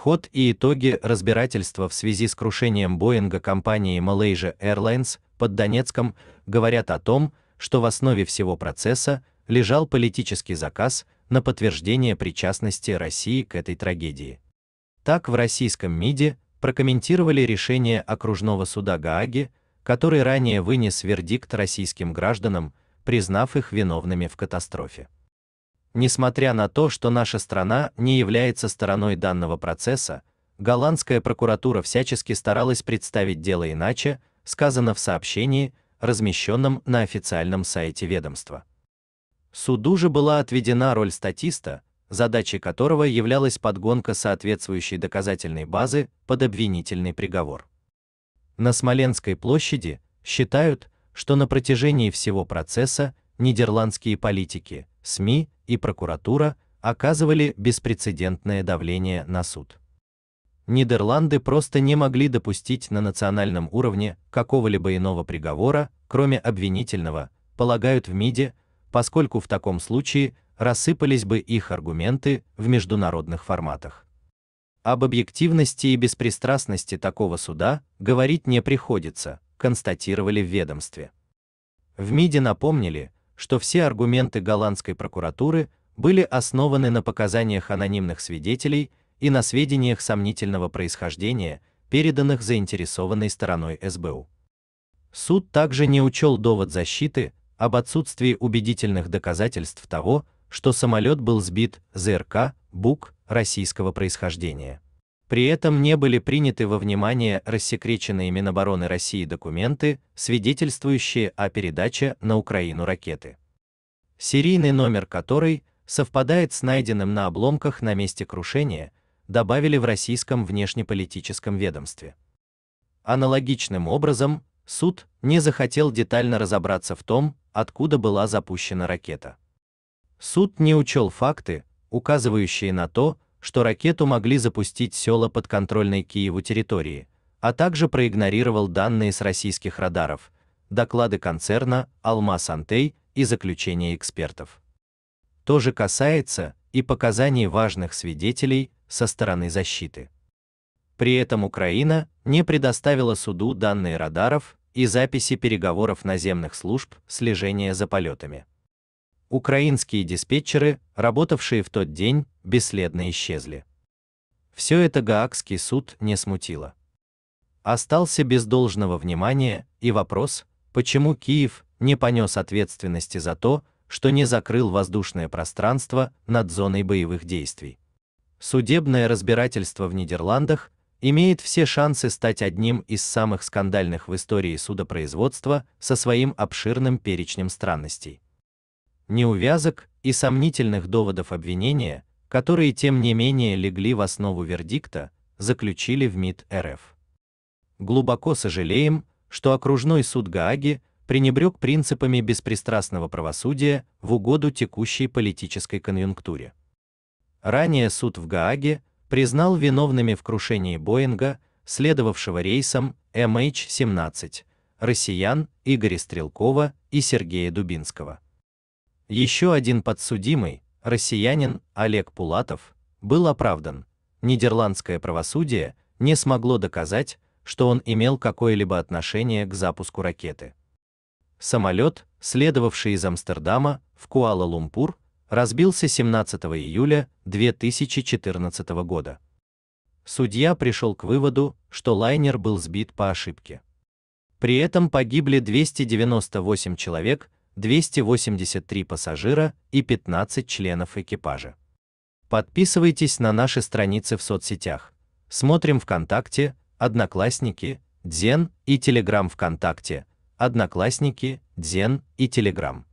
Ход и итоги разбирательства в связи с крушением Боинга компании Malaysia Airlines под Донецком говорят о том, что в основе всего процесса лежал политический заказ на подтверждение причастности России к этой трагедии. Так в российском МИДе прокомментировали решение окружного суда Гааги, который ранее вынес вердикт российским гражданам, признав их виновными в катастрофе. Несмотря на то, что наша страна не является стороной данного процесса, голландская прокуратура всячески старалась представить дело иначе, сказано в сообщении, размещенном на официальном сайте ведомства. Суду же была отведена роль статиста, задачей которого являлась подгонка соответствующей доказательной базы под обвинительный приговор. На Смоленской площади считают, что на протяжении всего процесса нидерландские политики, СМИ и прокуратура оказывали беспрецедентное давление на суд. Нидерланды просто не могли допустить на национальном уровне какого-либо иного приговора, кроме обвинительного, полагают в МИДе, поскольку в таком случае рассыпались бы их аргументы в международных форматах. Об объективности и беспристрастности такого суда говорить не приходится, констатировали в ведомстве. В МИДе напомнили, что все аргументы голландской прокуратуры были основаны на показаниях анонимных свидетелей и на сведениях сомнительного происхождения, переданных заинтересованной стороной СБУ. Суд также не учел довод защиты об отсутствии убедительных доказательств того, что самолет был сбит ЗРК «Бук» российского происхождения. При этом не были приняты во внимание рассекреченные Минобороны России документы, свидетельствующие о передаче на Украину ракеты, серийный номер которой совпадает с найденным на обломках на месте крушения, добавили в российском внешнеполитическом ведомстве. Аналогичным образом, суд не захотел детально разобраться в том, откуда была запущена ракета. Суд не учел факты, указывающие на то, что ракету могли запустить села подконтрольной Киеву территории, а также проигнорировал данные с российских радаров, доклады концерна Алмаз Антей и заключения экспертов. То же касается и показаний важных свидетелей со стороны защиты. При этом Украина не предоставила суду данные радаров и записи переговоров наземных служб слежения за полетами. Украинские диспетчеры, работавшие в тот день, бесследно исчезли. Все это Гаагский суд не смутило. Остался без должного внимания и вопрос, почему Киев не понес ответственности за то, что не закрыл воздушное пространство над зоной боевых действий. Судебное разбирательство в Нидерландах имеет все шансы стать одним из самых скандальных в истории судопроизводства со своим обширным перечнем странностей неувязок и сомнительных доводов обвинения, которые тем не менее легли в основу вердикта, заключили в МИД РФ. Глубоко сожалеем, что окружной суд Гааги пренебрег принципами беспристрастного правосудия в угоду текущей политической конъюнктуре. Ранее суд в Гааге признал виновными в крушении Боинга, следовавшего рейсом MH17, россиян Игоря Стрелкова и Сергея Дубинского. Еще один подсудимый, россиянин Олег Пулатов, был оправдан. Нидерландское правосудие не смогло доказать, что он имел какое-либо отношение к запуску ракеты. Самолет, следовавший из Амстердама в Куала-Лумпур, разбился 17 июля 2014 года. Судья пришел к выводу, что лайнер был сбит по ошибке. При этом погибли 298 человек 283 пассажира и 15 членов экипажа. Подписывайтесь на наши страницы в соцсетях. Смотрим ВКонтакте, Одноклассники, Дзен и Телеграм ВКонтакте, Одноклассники, Дзен и Телеграм.